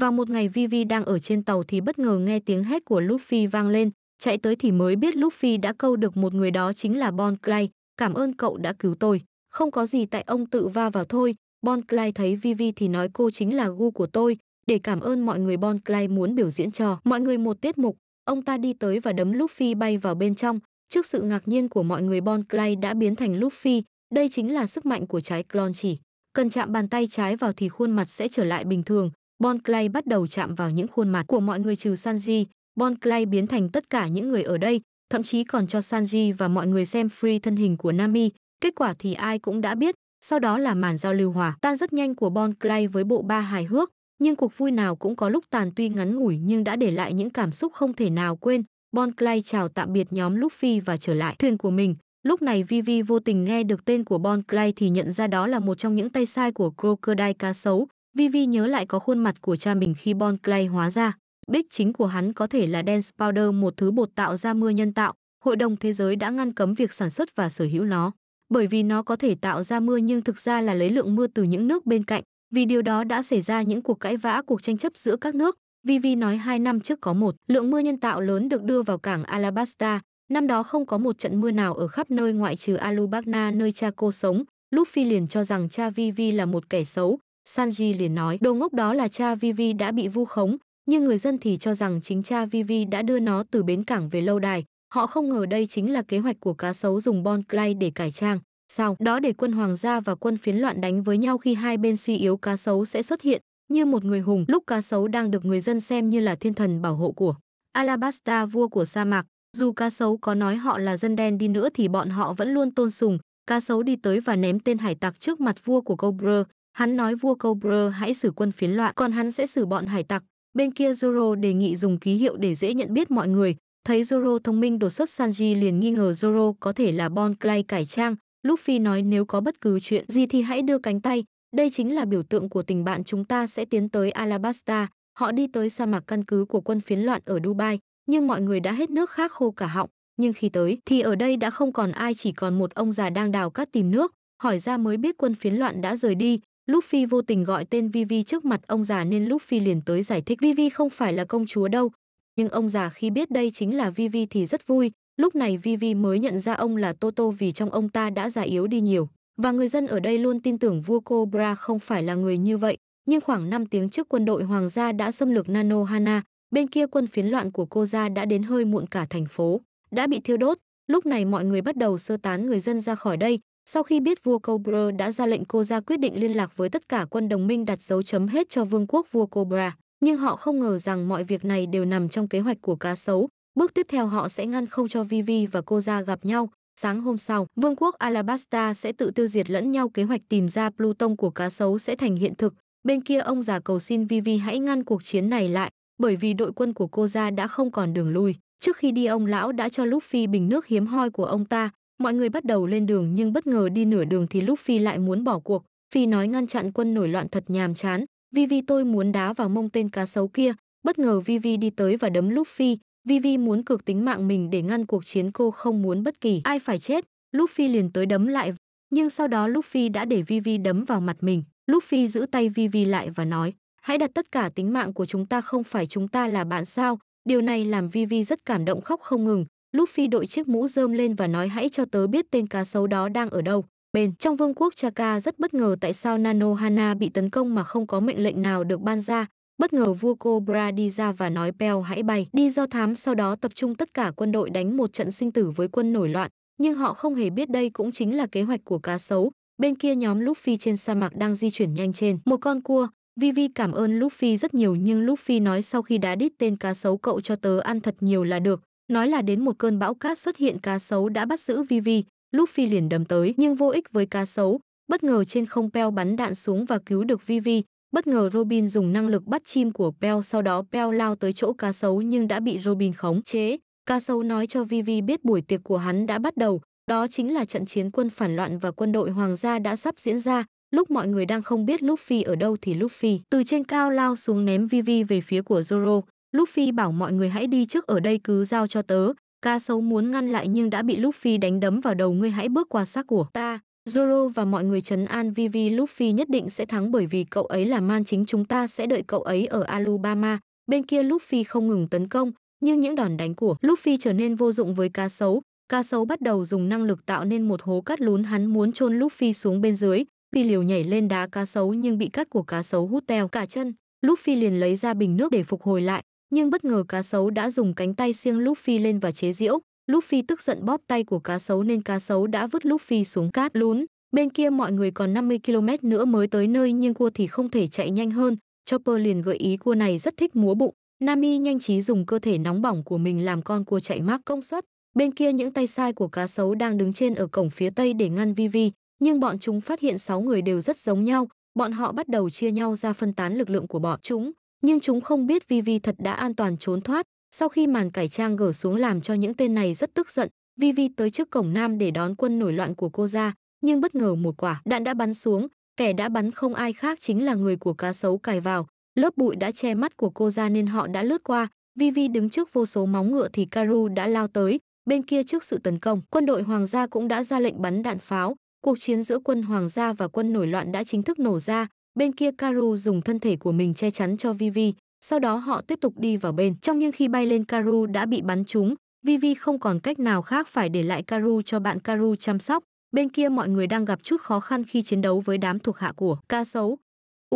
Vào một ngày Vivi đang ở trên tàu thì bất ngờ nghe tiếng hét của Luffy vang lên, chạy tới thì mới biết Luffy đã câu được một người đó chính là Bon Clay, cảm ơn cậu đã cứu tôi. Không có gì tại ông tự va vào thôi, Bon Clay thấy Vivi thì nói cô chính là gu của tôi, để cảm ơn mọi người Bon Clay muốn biểu diễn cho mọi người một tiết mục. Ông ta đi tới và đấm Luffy bay vào bên trong, trước sự ngạc nhiên của mọi người Bon Clay đã biến thành Luffy, đây chính là sức mạnh của trái clon chỉ. Cần chạm bàn tay trái vào thì khuôn mặt sẽ trở lại bình thường, Bon Clay bắt đầu chạm vào những khuôn mặt của mọi người trừ Sanji. Bon Clay biến thành tất cả những người ở đây, thậm chí còn cho Sanji và mọi người xem free thân hình của Nami. Kết quả thì ai cũng đã biết, sau đó là màn giao lưu hòa tan rất nhanh của Bon Clay với bộ ba hài hước. Nhưng cuộc vui nào cũng có lúc tàn tuy ngắn ngủi nhưng đã để lại những cảm xúc không thể nào quên. Bon Clay chào tạm biệt nhóm Luffy và trở lại thuyền của mình. Lúc này Vivi vô tình nghe được tên của Bon Clay thì nhận ra đó là một trong những tay sai của Crocodile cá sấu. Vivi nhớ lại có khuôn mặt của cha mình khi Bon Clay hóa ra. Đích chính của hắn có thể là Dance Powder một thứ bột tạo ra mưa nhân tạo. Hội đồng Thế giới đã ngăn cấm việc sản xuất và sở hữu nó. Bởi vì nó có thể tạo ra mưa nhưng thực ra là lấy lượng mưa từ những nước bên cạnh. Vì điều đó đã xảy ra những cuộc cãi vã cuộc tranh chấp giữa các nước. Vivi nói hai năm trước có một lượng mưa nhân tạo lớn được đưa vào cảng Alabasta. Năm đó không có một trận mưa nào ở khắp nơi ngoại trừ Alubagna nơi cha cô sống. Luffy liền cho rằng cha Vivi là một kẻ xấu, Sanji liền nói đồ ngốc đó là cha Vivi đã bị vu khống, nhưng người dân thì cho rằng chính cha Vivi đã đưa nó từ bến cảng về lâu đài. Họ không ngờ đây chính là kế hoạch của cá sấu dùng bon clay để cải trang. Sau đó để quân hoàng gia và quân phiến loạn đánh với nhau khi hai bên suy yếu cá sấu sẽ xuất hiện như một người hùng lúc cá sấu đang được người dân xem như là thiên thần bảo hộ của Alabasta vua của sa mạc. Dù cá sấu có nói họ là dân đen đi nữa thì bọn họ vẫn luôn tôn sùng. Cá sấu đi tới và ném tên hải tặc trước mặt vua của Cobra. Hắn nói vua Cobra hãy xử quân phiến loạn, còn hắn sẽ xử bọn hải tặc. Bên kia Zoro đề nghị dùng ký hiệu để dễ nhận biết mọi người. Thấy Zoro thông minh đột xuất Sanji liền nghi ngờ Zoro có thể là Bon Clay cải trang. Luffy nói nếu có bất cứ chuyện gì thì hãy đưa cánh tay. Đây chính là biểu tượng của tình bạn chúng ta sẽ tiến tới Alabasta. Họ đi tới sa mạc căn cứ của quân phiến loạn ở Dubai, nhưng mọi người đã hết nước khác khô cả họng. Nhưng khi tới thì ở đây đã không còn ai chỉ còn một ông già đang đào cát tìm nước. Hỏi ra mới biết quân phiến loạn đã rời đi, Luffy vô tình gọi tên Vivi trước mặt ông già nên Luffy liền tới giải thích Vivi không phải là công chúa đâu. Nhưng ông già khi biết đây chính là Vivi thì rất vui, lúc này Vivi mới nhận ra ông là Toto vì trong ông ta đã già yếu đi nhiều. Và người dân ở đây luôn tin tưởng vua Cobra không phải là người như vậy. Nhưng khoảng 5 tiếng trước quân đội hoàng gia đã xâm lược Nano Hana, bên kia quân phiến loạn của cô gia đã đến hơi muộn cả thành phố, đã bị thiêu đốt. Lúc này mọi người bắt đầu sơ tán người dân ra khỏi đây, sau khi biết vua Cobra đã ra lệnh cô ra quyết định liên lạc với tất cả quân đồng minh đặt dấu chấm hết cho vương quốc vua Cobra, nhưng họ không ngờ rằng mọi việc này đều nằm trong kế hoạch của cá sấu. Bước tiếp theo họ sẽ ngăn không cho Vivi và cô ra gặp nhau. Sáng hôm sau, vương quốc Alabasta sẽ tự tiêu diệt lẫn nhau kế hoạch tìm ra Pluton của cá sấu sẽ thành hiện thực. Bên kia ông già cầu xin Vivi hãy ngăn cuộc chiến này lại, bởi vì đội quân của cô ra đã không còn đường lui. Trước khi đi ông lão đã cho Luffy bình nước hiếm hoi của ông ta, Mọi người bắt đầu lên đường nhưng bất ngờ đi nửa đường thì lúc Phi lại muốn bỏ cuộc. Phi nói ngăn chặn quân nổi loạn thật nhàm chán. Vi Vi tôi muốn đá vào mông tên cá sấu kia. Bất ngờ Vi Vi đi tới và đấm lúc Phi. Vi Vi muốn cược tính mạng mình để ngăn cuộc chiến cô không muốn bất kỳ ai phải chết. Lúc Phi liền tới đấm lại. Nhưng sau đó lúc Phi đã để Vi Vi đấm vào mặt mình. Lúc Phi giữ tay Vi Vi lại và nói hãy đặt tất cả tính mạng của chúng ta không phải chúng ta là bạn sao điều này làm vi vi rất cảm động khóc không ngừng Luffy đội chiếc mũ rơm lên và nói hãy cho tớ biết tên cá sấu đó đang ở đâu. Bên trong vương quốc Chaka rất bất ngờ tại sao Nano Hana bị tấn công mà không có mệnh lệnh nào được ban ra. Bất ngờ vua Cobra đi ra và nói Pell hãy bay đi do thám sau đó tập trung tất cả quân đội đánh một trận sinh tử với quân nổi loạn. Nhưng họ không hề biết đây cũng chính là kế hoạch của cá sấu. Bên kia nhóm Luffy trên sa mạc đang di chuyển nhanh trên một con cua. Vivi cảm ơn Luffy rất nhiều nhưng Luffy nói sau khi đã đít tên cá sấu cậu cho tớ ăn thật nhiều là được. Nói là đến một cơn bão cát xuất hiện cá sấu đã bắt giữ Vivi, Luffy liền đầm tới nhưng vô ích với cá sấu, bất ngờ trên không Peo bắn đạn xuống và cứu được Vivi. Bất ngờ Robin dùng năng lực bắt chim của Peo sau đó Peo lao tới chỗ cá sấu nhưng đã bị Robin khống chế. Cá sấu nói cho Vivi biết buổi tiệc của hắn đã bắt đầu, đó chính là trận chiến quân phản loạn và quân đội hoàng gia đã sắp diễn ra. Lúc mọi người đang không biết Luffy ở đâu thì Luffy từ trên cao lao xuống ném Vivi về phía của Zoro. Lúc Phi bảo mọi người hãy đi trước ở đây cứ giao cho tớ, ca sấu muốn ngăn lại nhưng đã bị Luffy đánh đấm vào đầu ngươi hãy bước qua xác của ta. Zoro và mọi người trấn an Vivi Luffy nhất định sẽ thắng bởi vì cậu ấy là man chính chúng ta sẽ đợi cậu ấy ở Alabama. Bên kia Luffy không ngừng tấn công, nhưng những đòn đánh của Luffy trở nên vô dụng với cá sấu. Cá sấu bắt đầu dùng năng lực tạo nên một hố cắt lún hắn muốn chôn Luffy xuống bên dưới. Luffy liều nhảy lên đá cá sấu nhưng bị cắt của cá sấu hút teo cả chân. Luffy liền lấy ra bình nước để phục hồi lại, nhưng bất ngờ cá sấu đã dùng cánh tay siêng Luffy lên và chế diễu Luffy tức giận bóp tay của cá sấu nên cá sấu đã vứt Luffy xuống cát lún. Bên kia mọi người còn 50 km nữa mới tới nơi nhưng cua thì không thể chạy nhanh hơn. Chopper liền gợi ý cua này rất thích múa bụng. Nami nhanh trí dùng cơ thể nóng bỏng của mình làm con cua chạy mát công suất. Bên kia những tay sai của cá sấu đang đứng trên ở cổng phía tây để ngăn Vivi, nhưng bọn chúng phát hiện 6 người đều rất giống nhau, bọn họ bắt đầu chia nhau ra phân tán lực lượng của bọn chúng nhưng chúng không biết Vivi thật đã an toàn trốn thoát. Sau khi màn cải trang gỡ xuống làm cho những tên này rất tức giận, Vivi tới trước cổng nam để đón quân nổi loạn của cô ra, nhưng bất ngờ một quả đạn đã bắn xuống, kẻ đã bắn không ai khác chính là người của cá sấu cài vào. Lớp bụi đã che mắt của cô ra nên họ đã lướt qua, Vivi đứng trước vô số móng ngựa thì Karu đã lao tới, bên kia trước sự tấn công, quân đội hoàng gia cũng đã ra lệnh bắn đạn pháo, cuộc chiến giữa quân hoàng gia và quân nổi loạn đã chính thức nổ ra, Bên kia Karu dùng thân thể của mình che chắn cho Vivi, sau đó họ tiếp tục đi vào bên. Trong nhưng khi bay lên Karu đã bị bắn trúng, Vivi không còn cách nào khác phải để lại Karu cho bạn Karu chăm sóc. Bên kia mọi người đang gặp chút khó khăn khi chiến đấu với đám thuộc hạ của ca sấu.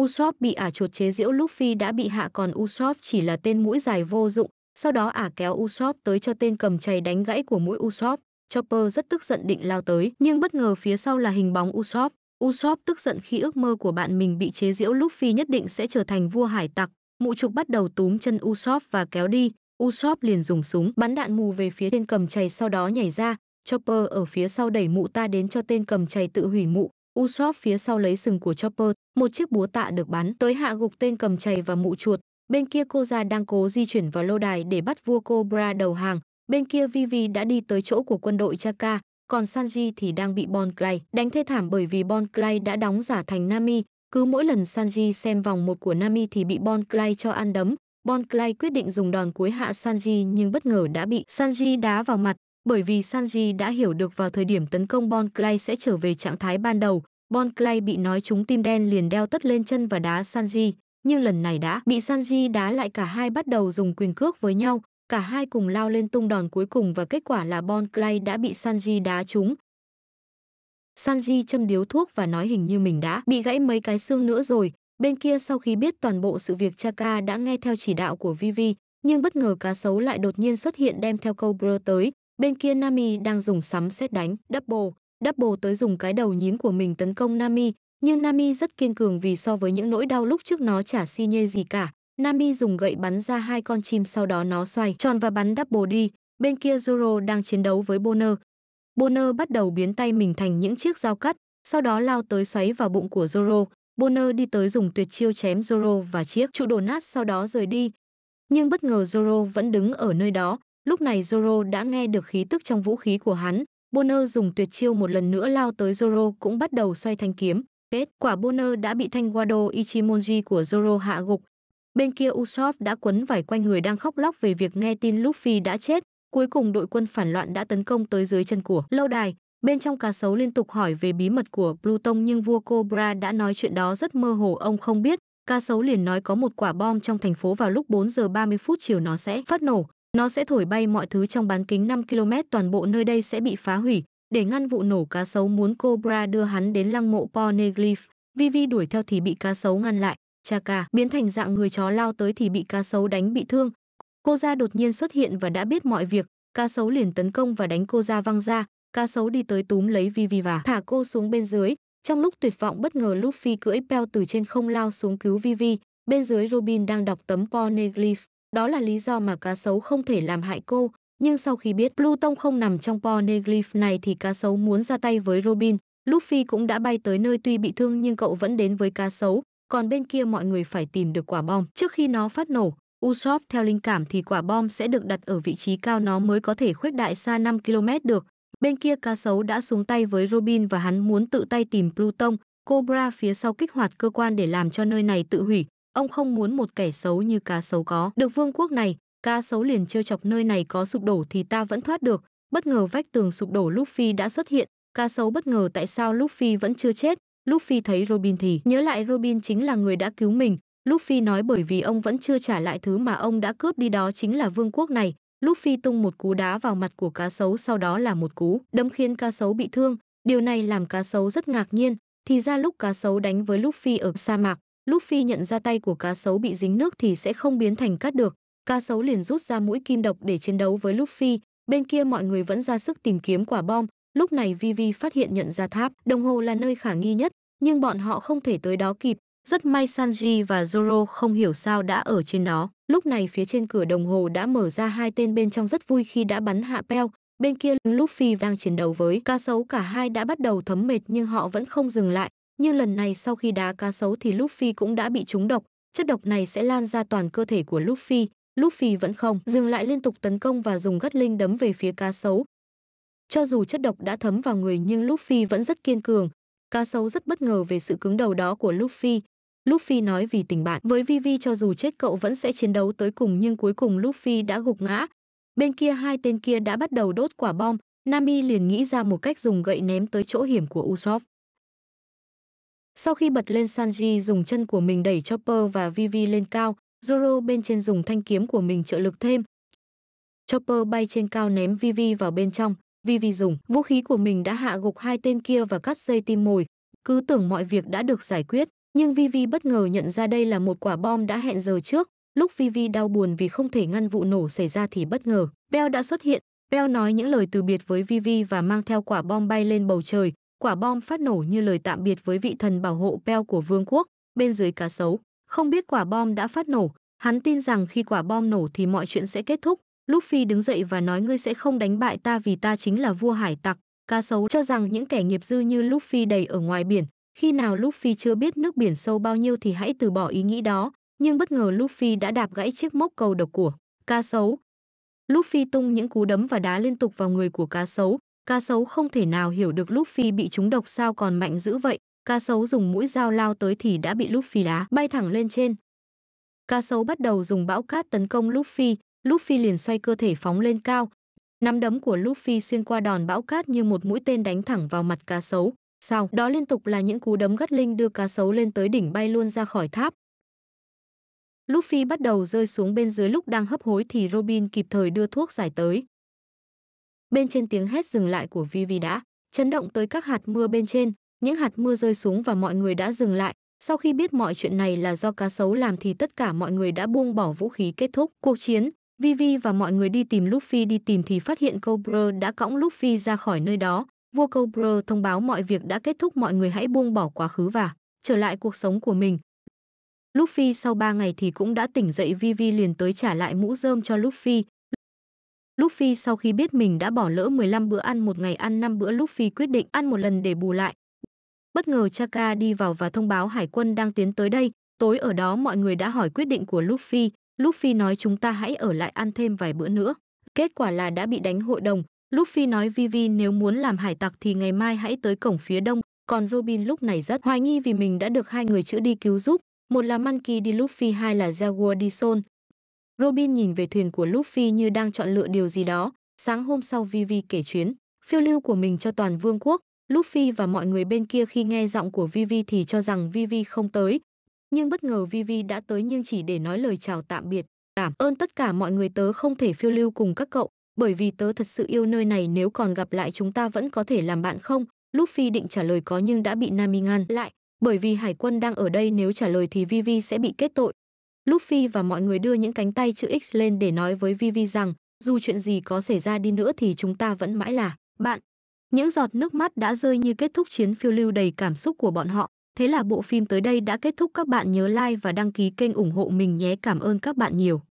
Usopp bị ả chuột chế giễu lúc Phi đã bị hạ còn Usopp chỉ là tên mũi dài vô dụng. Sau đó ả kéo Usopp tới cho tên cầm chày đánh gãy của mũi Usopp. Chopper rất tức giận định lao tới, nhưng bất ngờ phía sau là hình bóng Usopp. Usopp tức giận khi ước mơ của bạn mình bị chế giễu Luffy nhất định sẽ trở thành vua hải tặc. Mụ trục bắt đầu túm chân Usopp và kéo đi. Usopp liền dùng súng bắn đạn mù về phía tên cầm chày sau đó nhảy ra. Chopper ở phía sau đẩy mụ ta đến cho tên cầm chày tự hủy mụ. Usopp phía sau lấy sừng của Chopper, một chiếc búa tạ được bắn tới hạ gục tên cầm chày và mụ chuột. Bên kia cô già đang cố di chuyển vào lâu đài để bắt vua Cobra đầu hàng. Bên kia Vivi đã đi tới chỗ của quân đội Chaka, còn Sanji thì đang bị Bon Clay đánh thê thảm bởi vì Bon Clay đã đóng giả thành Nami. Cứ mỗi lần Sanji xem vòng một của Nami thì bị Bon Clay cho ăn đấm. Bon Clay quyết định dùng đòn cuối hạ Sanji nhưng bất ngờ đã bị Sanji đá vào mặt bởi vì Sanji đã hiểu được vào thời điểm tấn công Bon Clay sẽ trở về trạng thái ban đầu. Bon Clay bị nói trúng tim đen liền đeo tất lên chân và đá Sanji, nhưng lần này đã bị Sanji đá lại cả hai bắt đầu dùng quyền cước với nhau. Cả hai cùng lao lên tung đòn cuối cùng và kết quả là Bon Clay đã bị Sanji đá trúng. Sanji châm điếu thuốc và nói hình như mình đã bị gãy mấy cái xương nữa rồi. Bên kia sau khi biết toàn bộ sự việc Chaka đã nghe theo chỉ đạo của Vivi, nhưng bất ngờ cá sấu lại đột nhiên xuất hiện đem theo câu bro tới. Bên kia Nami đang dùng sắm xét đánh, double, double tới dùng cái đầu nhím của mình tấn công Nami, nhưng Nami rất kiên cường vì so với những nỗi đau lúc trước nó chả si nhê gì cả, Nami dùng gậy bắn ra hai con chim sau đó nó xoay tròn và bắn double đi. Bên kia Zoro đang chiến đấu với Bonner. Bonner bắt đầu biến tay mình thành những chiếc dao cắt, sau đó lao tới xoáy vào bụng của Zoro. Bonner đi tới dùng tuyệt chiêu chém Zoro và chiếc trụ đổ nát sau đó rời đi. Nhưng bất ngờ Zoro vẫn đứng ở nơi đó. Lúc này Zoro đã nghe được khí tức trong vũ khí của hắn. Bonner dùng tuyệt chiêu một lần nữa lao tới Zoro cũng bắt đầu xoay thanh kiếm. Kết quả Bonner đã bị thanh Wado Ichimonji của Zoro hạ gục. Bên kia Usopp đã quấn vải quanh người đang khóc lóc về việc nghe tin Luffy đã chết. Cuối cùng đội quân phản loạn đã tấn công tới dưới chân của lâu đài. Bên trong cá sấu liên tục hỏi về bí mật của Pluton nhưng vua Cobra đã nói chuyện đó rất mơ hồ ông không biết. Cá sấu liền nói có một quả bom trong thành phố vào lúc 4 giờ 30 phút chiều nó sẽ phát nổ. Nó sẽ thổi bay mọi thứ trong bán kính 5 km toàn bộ nơi đây sẽ bị phá hủy. Để ngăn vụ nổ cá sấu muốn Cobra đưa hắn đến lăng mộ Poneglyph. Vivi đuổi theo thì bị cá sấu ngăn lại. Chaka biến thành dạng người chó lao tới thì bị cá sấu đánh bị thương cô ra đột nhiên xuất hiện và đã biết mọi việc cá sấu liền tấn công và đánh cô ra văng ra cá sấu đi tới túm lấy vivi và thả cô xuống bên dưới trong lúc tuyệt vọng bất ngờ luffy cưỡi peo từ trên không lao xuống cứu vivi bên dưới robin đang đọc tấm poneglyph đó là lý do mà cá sấu không thể làm hại cô nhưng sau khi biết pluton không nằm trong poneglyph này thì cá sấu muốn ra tay với robin luffy cũng đã bay tới nơi tuy bị thương nhưng cậu vẫn đến với cá sấu còn bên kia mọi người phải tìm được quả bom. Trước khi nó phát nổ, Usopp theo linh cảm thì quả bom sẽ được đặt ở vị trí cao nó mới có thể khuếch đại xa 5 km được. Bên kia cá sấu đã xuống tay với Robin và hắn muốn tự tay tìm Pluton, Cobra phía sau kích hoạt cơ quan để làm cho nơi này tự hủy. Ông không muốn một kẻ xấu như cá sấu có. Được vương quốc này, cá sấu liền trêu chọc nơi này có sụp đổ thì ta vẫn thoát được. Bất ngờ vách tường sụp đổ Luffy đã xuất hiện. Cá sấu bất ngờ tại sao Luffy vẫn chưa chết. Luffy thấy Robin thì nhớ lại Robin chính là người đã cứu mình. Luffy nói bởi vì ông vẫn chưa trả lại thứ mà ông đã cướp đi đó chính là vương quốc này. Luffy tung một cú đá vào mặt của cá sấu sau đó là một cú đấm khiến cá sấu bị thương. Điều này làm cá sấu rất ngạc nhiên. Thì ra lúc cá sấu đánh với Luffy ở sa mạc, Luffy nhận ra tay của cá sấu bị dính nước thì sẽ không biến thành cát được. Cá sấu liền rút ra mũi kim độc để chiến đấu với Luffy. Bên kia mọi người vẫn ra sức tìm kiếm quả bom, Lúc này Vivi phát hiện nhận ra tháp đồng hồ là nơi khả nghi nhất, nhưng bọn họ không thể tới đó kịp. Rất may Sanji và Zoro không hiểu sao đã ở trên đó. Lúc này phía trên cửa đồng hồ đã mở ra hai tên bên trong rất vui khi đã bắn hạ Peo. Bên kia Luffy đang chiến đấu với cá sấu cả hai đã bắt đầu thấm mệt nhưng họ vẫn không dừng lại. Như lần này sau khi đá cá sấu thì Luffy cũng đã bị trúng độc. Chất độc này sẽ lan ra toàn cơ thể của Luffy. Luffy vẫn không dừng lại liên tục tấn công và dùng gắt linh đấm về phía cá sấu. Cho dù chất độc đã thấm vào người nhưng Luffy vẫn rất kiên cường. Cá sấu rất bất ngờ về sự cứng đầu đó của Luffy. Luffy nói vì tình bạn với Vivi cho dù chết cậu vẫn sẽ chiến đấu tới cùng nhưng cuối cùng Luffy đã gục ngã. Bên kia hai tên kia đã bắt đầu đốt quả bom, Nami liền nghĩ ra một cách dùng gậy ném tới chỗ hiểm của Usopp. Sau khi bật lên Sanji dùng chân của mình đẩy Chopper và Vivi lên cao, Zoro bên trên dùng thanh kiếm của mình trợ lực thêm. Chopper bay trên cao ném Vivi vào bên trong vì vì dùng vũ khí của mình đã hạ gục hai tên kia và cắt dây tim mồi cứ tưởng mọi việc đã được giải quyết nhưng vivi bất ngờ nhận ra đây là một quả bom đã hẹn giờ trước lúc vivi đau buồn vì không thể ngăn vụ nổ xảy ra thì bất ngờ bell đã xuất hiện bell nói những lời từ biệt với vivi và mang theo quả bom bay lên bầu trời quả bom phát nổ như lời tạm biệt với vị thần bảo hộ bell của vương quốc bên dưới cá sấu không biết quả bom đã phát nổ hắn tin rằng khi quả bom nổ thì mọi chuyện sẽ kết thúc Luffy đứng dậy và nói ngươi sẽ không đánh bại ta vì ta chính là vua hải tặc. Cá sấu cho rằng những kẻ nghiệp dư như Luffy đầy ở ngoài biển, khi nào Luffy chưa biết nước biển sâu bao nhiêu thì hãy từ bỏ ý nghĩ đó, nhưng bất ngờ Luffy đã đạp gãy chiếc mốc cầu độc của cá sấu. Luffy tung những cú đấm và đá liên tục vào người của cá sấu, cá sấu không thể nào hiểu được Luffy bị trúng độc sao còn mạnh dữ vậy, cá sấu dùng mũi dao lao tới thì đã bị Luffy đá bay thẳng lên trên. Cá sấu bắt đầu dùng bão cát tấn công Luffy, Luffy liền xoay cơ thể phóng lên cao. Nắm đấm của Luffy xuyên qua đòn bão cát như một mũi tên đánh thẳng vào mặt cá sấu. Sau đó liên tục là những cú đấm gắt linh đưa cá sấu lên tới đỉnh bay luôn ra khỏi tháp. Luffy bắt đầu rơi xuống bên dưới lúc đang hấp hối thì Robin kịp thời đưa thuốc giải tới. Bên trên tiếng hét dừng lại của Vivi đã chấn động tới các hạt mưa bên trên, những hạt mưa rơi xuống và mọi người đã dừng lại. Sau khi biết mọi chuyện này là do cá sấu làm thì tất cả mọi người đã buông bỏ vũ khí kết thúc cuộc chiến, Vivi và mọi người đi tìm Luffy đi tìm thì phát hiện Cobra đã cõng Luffy ra khỏi nơi đó. Vua Cobra thông báo mọi việc đã kết thúc mọi người hãy buông bỏ quá khứ và trở lại cuộc sống của mình. Luffy sau 3 ngày thì cũng đã tỉnh dậy Vivi liền tới trả lại mũ rơm cho Luffy. Luffy sau khi biết mình đã bỏ lỡ 15 bữa ăn một ngày ăn 5 bữa Luffy quyết định ăn một lần để bù lại. Bất ngờ Chaka đi vào và thông báo hải quân đang tiến tới đây, tối ở đó mọi người đã hỏi quyết định của Luffy, Luffy nói chúng ta hãy ở lại ăn thêm vài bữa nữa. Kết quả là đã bị đánh hội đồng. Luffy nói Vivi nếu muốn làm hải tặc thì ngày mai hãy tới cổng phía đông. Còn Robin lúc này rất hoài nghi vì mình đã được hai người chữa đi cứu giúp. Một là Monkey đi Luffy, hai là Jaguar đi Sol. Robin nhìn về thuyền của Luffy như đang chọn lựa điều gì đó. Sáng hôm sau Vivi kể chuyến phiêu lưu của mình cho toàn vương quốc. Luffy và mọi người bên kia khi nghe giọng của Vivi thì cho rằng Vivi không tới, nhưng bất ngờ Vivi đã tới nhưng chỉ để nói lời chào tạm biệt. Cảm ơn tất cả mọi người tớ không thể phiêu lưu cùng các cậu, bởi vì tớ thật sự yêu nơi này nếu còn gặp lại chúng ta vẫn có thể làm bạn không? Lúc Phi định trả lời có nhưng đã bị Nami ngăn lại, bởi vì hải quân đang ở đây nếu trả lời thì Vivi sẽ bị kết tội. Lúc Phi và mọi người đưa những cánh tay chữ X lên để nói với Vivi rằng dù chuyện gì có xảy ra đi nữa thì chúng ta vẫn mãi là bạn. Những giọt nước mắt đã rơi như kết thúc chuyến phiêu lưu đầy cảm xúc của bọn họ. Thế là bộ phim tới đây đã kết thúc các bạn nhớ like và đăng ký kênh ủng hộ mình nhé. Cảm ơn các bạn nhiều.